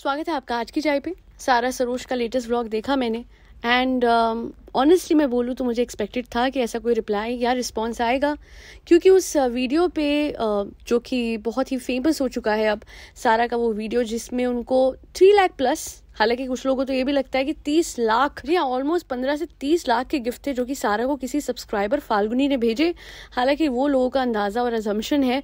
स्वागत है आपका आज की चाय पे सारा सरोज का लेटेस्ट व्लॉग देखा मैंने एंड ऑनेस्टली um, मैं बोलूँ तो मुझे एक्सपेक्टेड था कि ऐसा कोई रिप्लाई या रिस्पॉन्स आएगा क्योंकि उस वीडियो uh, पे uh, जो कि बहुत ही फेमस हो चुका है अब सारा का वो वीडियो जिसमें उनको थ्री लाख प्लस हालांकि कुछ लोगों को तो ये भी लगता है कि तीस लाख या ऑलमोस्ट पंद्रह से तीस लाख के गिफ्ट थे जो कि सारा को किसी सब्सक्राइबर फाल्गुनी ने भेजे हालांकि वो लोगों का अंदाज़ा और अजम्पन है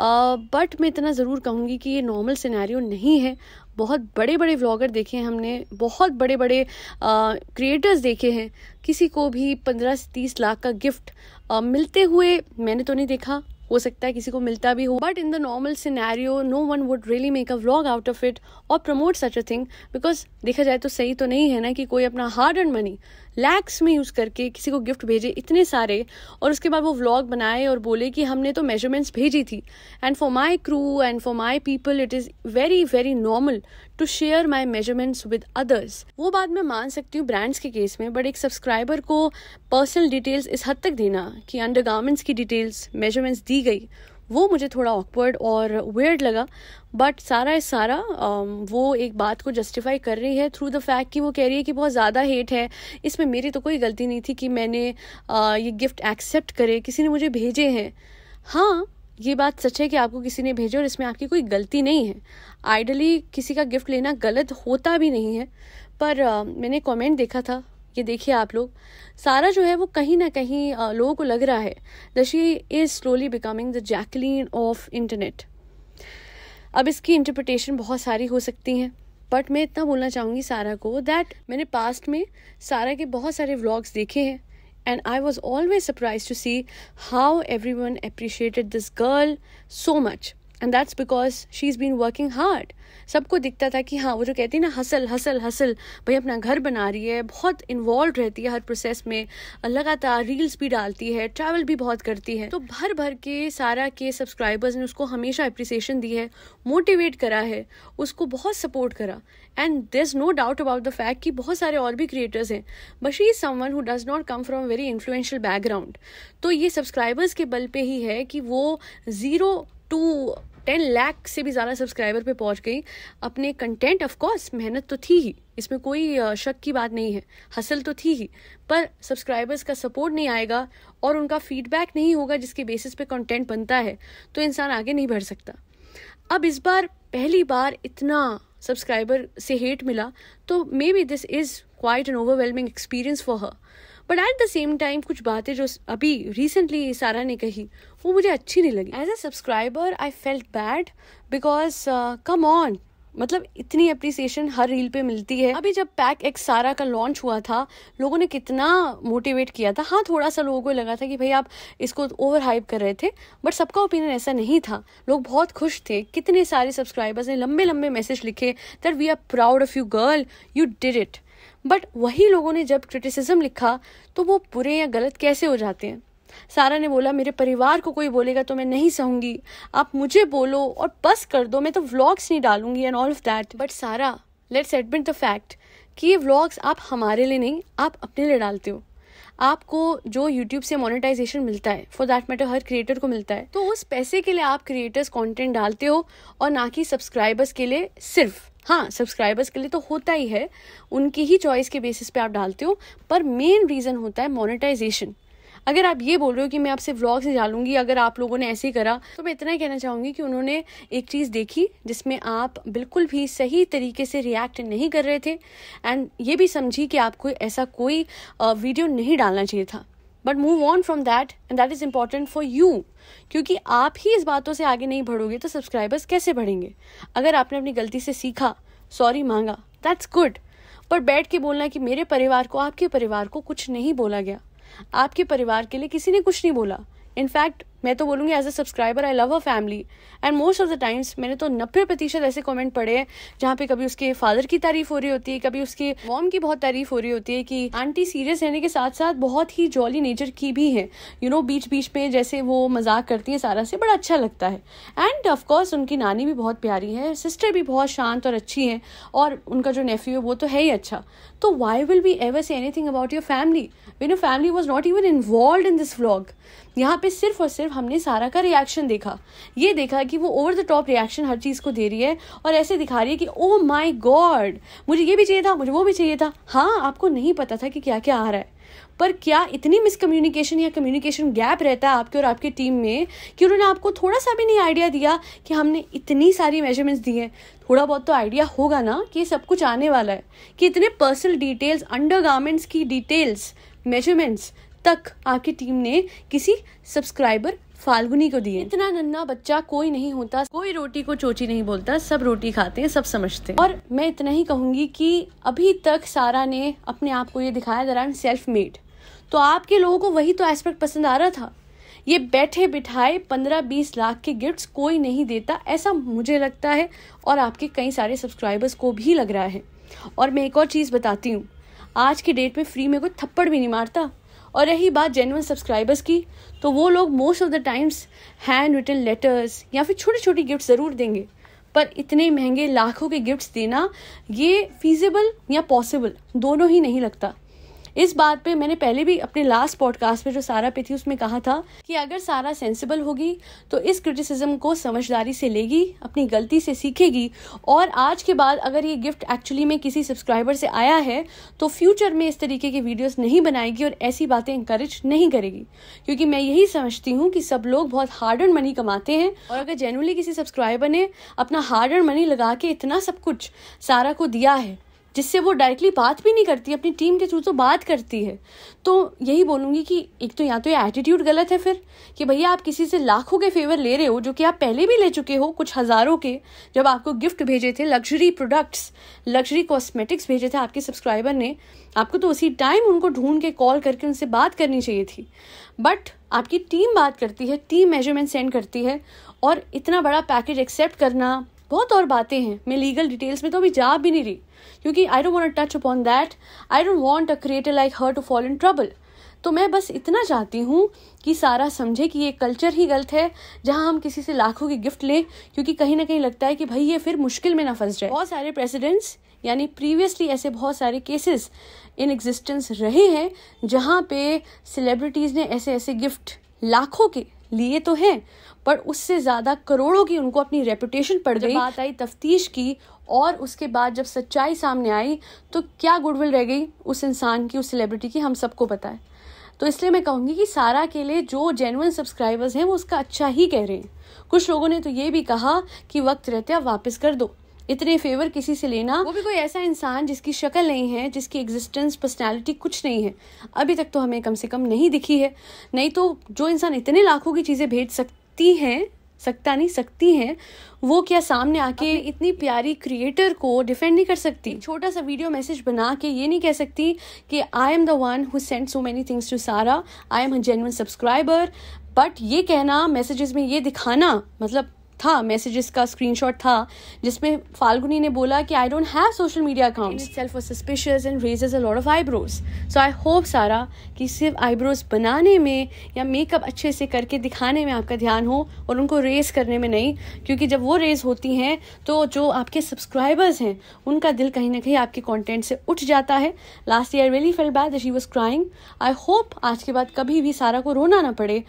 बट uh, मैं इतना ज़रूर कहूँगी कि ये नॉर्मल सिनेरियो नहीं है बहुत बड़े बड़े व्लॉगर देखे हैं हमने बहुत बड़े बड़े क्रिएटर्स देखे हैं किसी को भी पंद्रह से तीस लाख का गिफ्ट आ, मिलते हुए मैंने तो नहीं देखा हो सकता है किसी को मिलता भी हो but in the normal scenario no one would really make a vlog out of it और promote such a thing because देखा जाए तो सही तो नहीं है ना कि कोई अपना हार्ड एंड मनी लैक्स में यूज़ करके किसी को गिफ्ट भेजे इतने सारे और उसके बाद वो व्लॉग बनाए और बोले कि हमने तो मेजरमेंट्स भेजी थी and for my crew and for my people it is very very normal to share my measurements with others वो बात मैं मान सकती हूँ ब्रांड्स के केस में बट एक सब्सक्राइबर को पर्सनल डिटेल्स इस हद तक देना कि अंडर गार्मेंट्स की डिटेल्स मेजरमेंट्स दी गई वो मुझे थोड़ा ऑकवर्ड और वेयर्ड लगा बट सारा इस सारा um, वो एक बात को जस्टिफाई कर रही है थ्रू द फैक्ट कि वो कह रही है कि बहुत ज़्यादा हेट है इसमें मेरी तो कोई गलती नहीं थी कि मैंने uh, ये गिफ्ट एक्सेप्ट करे किसी ने मुझे भेजे हैं हाँ ये बात सच है कि आपको किसी ने भेजे और इसमें आपकी कोई गलती नहीं है आइडली किसी का गिफ्ट लेना गलत होता भी नहीं है पर uh, मैंने कमेंट देखा था ये देखिए आप लोग सारा जो है वो कहीं ना कहीं लोगों को लग रहा है the she is slowly becoming the Jacqueline of internet अब इसकी इंटरप्रिटेशन बहुत सारी हो सकती हैं बट मैं इतना बोलना चाहूँगी सारा को दैट मैंने पास्ट में सारा के बहुत सारे व्लॉग्स देखे हैं and I was always surprise to see how everyone appreciated this girl so much and that's because she is been working hard सबको दिखता था कि हाँ वो जो कहती है ना हसल हसल हसल भाई अपना घर बना रही है बहुत इन्वॉल्व रहती है हर प्रोसेस में लगातार रील्स भी डालती है ट्रैवल भी बहुत करती है तो भर भर के सारा के सब्सक्राइबर्स ने उसको हमेशा अप्रिसिएशन दी है मोटिवेट करा है उसको बहुत सपोर्ट करा and there is no doubt about the fact कि बहुत सारे और भी क्रिएटर्स हैं but she is someone who does not come from very influential background तो ये सब्सक्राइबर्स के बल पे ही है कि वो ज़ीरो टू टेन लैख से भी ज़्यादा सब्सक्राइबर पे पहुंच गई अपने कंटेंट ऑफ कोर्स मेहनत तो थी ही इसमें कोई शक की बात नहीं है हसल तो थी ही पर सब्सक्राइबर्स का सपोर्ट नहीं आएगा और उनका फीडबैक नहीं होगा जिसके बेसिस पे कंटेंट बनता है तो इंसान आगे नहीं बढ़ सकता अब इस बार पहली बार इतना सब्सक्राइबर से हेट मिला तो maybe this is quite an overwhelming experience for her but at the same time कुछ बातें जो अभी रिसेंटली सारा ने कही वो मुझे अच्छी नहीं लगी as a subscriber I felt bad because come on मतलब इतनी अप्रिसिएशन हर रील पे मिलती है अभी जब पैक एक सारा का लॉन्च हुआ था लोगों ने कितना मोटिवेट किया था हाँ थोड़ा सा लोगों को लगा था कि भाई आप इसको ओवर हाइप कर रहे थे बट सबका ओपिनियन ऐसा नहीं था लोग बहुत खुश थे कितने सारे सब्सक्राइबर्स ने लंबे लंबे मैसेज लिखे that we are proud of you girl you did it but वही लोगों ने जब क्रिटिसिज्म लिखा तो वो बुरे या गलत कैसे हो जाते हैं सारा ने बोला मेरे परिवार को कोई बोलेगा तो मैं नहीं सहूंगी आप मुझे बोलो और बस कर दो मैं तो व्लॉग्स नहीं डालूंगी and all of that but Sara let's admit the fact कि ये व्लॉग्स आप हमारे लिए नहीं आप अपने लिए डालते हो आपको जो यूट्यूब से मोनेटाइजेशन मिलता है फॉर दैट मैटर हर क्रिएटर को मिलता है तो उस पैसे के लिए आप क्रिएटर्स कंटेंट डालते हो और ना कि सब्सक्राइबर्स के लिए सिर्फ हाँ सब्सक्राइबर्स के लिए तो होता ही है उनकी ही चॉइस के बेसिस पे आप डालते हो पर मेन रीज़न होता है मोनेटाइजेशन अगर आप ये बोल रहे हो कि मैं आपसे व्लॉग से डालूंगी अगर आप लोगों ने ऐसे ही करा तो मैं इतना ही कहना चाहूँगी कि उन्होंने एक चीज़ देखी जिसमें आप बिल्कुल भी सही तरीके से रिएक्ट नहीं कर रहे थे एंड ये भी समझी कि आपको ऐसा कोई वीडियो नहीं डालना चाहिए था but move on from that and that is important for you क्योंकि आप ही इस बातों से आगे नहीं बढ़ोगे तो सब्सक्राइबर्स कैसे बढ़ेंगे अगर आपने अपनी गलती से सीखा सॉरी मांगा दैट्स गुड पर बैठ के बोलना कि मेरे परिवार को आपके परिवार को कुछ नहीं बोला गया आपके परिवार के लिए किसी ने कुछ नहीं बोला इनफैक्ट मैं तो बोलूँगी as a subscriber I love a family and most of the times मैंने तो नब्बे प्रतिशत ऐसे कॉमेंट पढ़े हैं जहाँ पे कभी उसके फादर की तारीफ हो रही होती है कभी उसके मॉम की बहुत तारीफ हो रही होती है कि आंटी सीरियस रहने के साथ साथ बहुत ही जॉली नेचर की भी है यू you नो know, बीच बीच में जैसे वो मजाक करती है सारा से बड़ा अच्छा लगता है एंड ऑफकोर्स उनकी नानी भी बहुत प्यारी है सिस्टर भी बहुत शांत और अच्छी है और उनका जो नेफ्यू है वो तो है ही अच्छा तो why will be ever say anything about your family when your family was not even involve in this vlog यहाँ पे सिर्फ और सिर्फ सिर्फ हमने सारा का रिएक्शन देखा ये देखा कि वो ओवर द टॉप रिएक्शन हर चीज़ को दे रही है और ऐसे दिखा रही है कि ओ माई गॉड मुझे ये भी चाहिए था मुझे वो भी चाहिए था हाँ आपको नहीं पता था कि क्या क्या आ रहा है पर क्या इतनी मिसकम्युनिकेशन या कम्युनिकेशन गैप रहता है आपके और आपकी टीम में कि उन्होंने आपको थोड़ा सा भी नहीं आइडिया दिया कि हमने इतनी सारी मेजरमेंट्स दी हैं थोड़ा बहुत तो आइडिया होगा ना कि ये सब कुछ आने वाला है कि इतने पर्सनल डिटेल्स अंडर की डिटेल्स मेजरमेंट्स तक आपकी टीम ने किसी सब्सक्राइबर फाल्गुनी को दिए इतना नन्ना बच्चा कोई नहीं होता कोई रोटी को चोची नहीं बोलता सब रोटी खाते हैं सब समझते हैं और मैं इतना ही कहूंगी कि अभी तक सारा ने अपने आप को ये दिखाया दर आई सेल्फ मेड तो आपके लोगों को वही तो एस्पेक्ट पसंद आ रहा था ये बैठे बिठाए पंद्रह बीस लाख के गिफ्ट्स कोई नहीं देता ऐसा मुझे लगता है और आपके कई सारे सब्सक्राइबर्स को भी लग रहा है और मैं एक और चीज़ बताती हूँ आज के डेट में फ्री में कोई थप्पड़ भी नहीं मारता और रही बात जेनुअन सब्सक्राइबर्स की तो वो लोग most of the times hand written letters या फिर छोटे छोटे गिफ्ट ज़रूर देंगे पर इतने महंगे लाखों के गिफ्ट्स देना ये फीजिबल या पॉसिबल दोनों ही नहीं लगता इस बात पे मैंने पहले भी अपने लास्ट पॉडकास्ट में जो सारा पे थी उसमें कहा था कि अगर सारा सेंसिबल होगी तो इस क्रिटिसिज्म को समझदारी से लेगी अपनी गलती से सीखेगी और आज के बाद अगर ये गिफ्ट एक्चुअली में किसी सब्सक्राइबर से आया है तो फ्यूचर में इस तरीके की वीडियोस नहीं बनाएगी और ऐसी बातें इंकरेज नहीं करेगी क्योंकि मैं यही समझती हूँ कि सब लोग बहुत हार्ड एंड मनी कमाते हैं और अगर जेनुअनली किसी सब्सक्राइबर ने अपना हार्ड एंड मनी लगा के इतना सब कुछ सारा को दिया है जिससे वो डायरेक्टली बात भी नहीं करती अपनी टीम के थ्रू तो बात करती है तो यही बोलूँगी कि एक तो या तो ये एटीट्यूड गलत है फिर कि भैया आप किसी से लाखों के फेवर ले रहे हो जो कि आप पहले भी ले चुके हो कुछ हज़ारों के जब आपको गिफ्ट भेजे थे लग्जरी प्रोडक्ट्स लग्जरी कॉस्मेटिक्स भेजे थे आपके सब्सक्राइबर ने आपको तो उसी टाइम उनको ढूंढ के कॉल करके उनसे बात करनी चाहिए थी बट आपकी टीम बात करती है टीम मेजरमेंट सेंड करती है और इतना बड़ा पैकेज एक्सेप्ट करना बहुत और बातें हैं मैं लीगल डिटेल्स में तो अभी जा भी नहीं रही क्योंकि I don't want touch upon that I don't want a creator like her to fall in trouble तो मैं बस इतना चाहती हूँ कि सारा समझे कि ये कल्चर ही गलत है जहाँ हम किसी से लाखों की गिफ्ट लें क्योंकि कहीं ना कहीं लगता है कि भाई ये फिर मुश्किल में ना फंस जाए बहुत सारे प्रेसिडेंट्स यानी प्रीवियसली ऐसे बहुत सारे केसेस इन एग्जिस्टेंस रहे हैं जहाँ पे सेलिब्रिटीज़ ने ऐसे ऐसे गिफ्ट लाखों के लिए तो हैं पर उससे ज़्यादा करोड़ों की उनको अपनी रेपुटेशन पड़ गई बात आई तफ्तीश की और उसके बाद जब सच्चाई सामने आई तो क्या गुडविल रह गई उस इंसान की उस सेलिब्रिटी की हम सबको पता है तो इसलिए मैं कहूँगी कि सारा के लिए जो जेनुअन सब्सक्राइबर्स हैं वो उसका अच्छा ही कह रहे हैं कुछ लोगों ने तो ये भी कहा कि वक्त रहते आप वापस कर दो इतने फेवर किसी से लेना वो भी कोई ऐसा इंसान जिसकी शक्ल नहीं है जिसकी एग्जिस्टेंस पर्सनैलिटी कुछ नहीं है अभी तक तो हमें कम से कम नहीं दिखी है नहीं तो जो इंसान इतने लाखों की चीज़ें भेज सकती हैं सकता नहीं सकती हैं वो क्या सामने आके इतनी प्यारी क्रिएटर को डिफेंड नहीं कर सकती छोटा सा वीडियो मैसेज बना के ये नहीं कह सकती कि I am the one who send so many things to Sara I am a genuine subscriber but ये कहना मैसेजेस में ये दिखाना मतलब था मैसेजेस का स्क्रीनशॉट था जिसमें फाल्गुनी ने बोला कि I don't have social media account self was suspicious and raises a lot of eyebrows so I hope Sara कि सिर्फ आईब्रोज बनाने में या मेकअप अच्छे से करके दिखाने में आपका ध्यान हो और उनको रेज करने में नहीं क्योंकि जब वो रेज होती हैं तो जो आपके सब्सक्राइबर्स हैं उनका दिल कहीं ना कहीं आपके कॉन्टेंट से उठ जाता है last year really felt bad she was crying I hope आज के बाद कभी भी सारा को रोना ना पड़े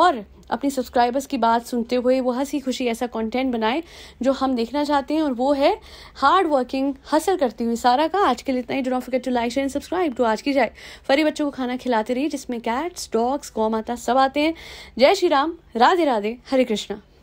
और अपने सब्सक्राइबर्स की बात सुनते हुए वो हंसी खुशी ऐसा कंटेंट बनाए जो हम देखना चाहते हैं और वो है हार्ड वर्किंग हसल करती हुई सारा का आज के लिए इतना ही डोट forget to like share and subscribe to आज की जाए फरी बच्चों को खाना खिलाते रहिए जिसमें कैट्स डॉग्स गौ माता सब आते हैं जय श्री राम राधे राधे हरे कृष्णा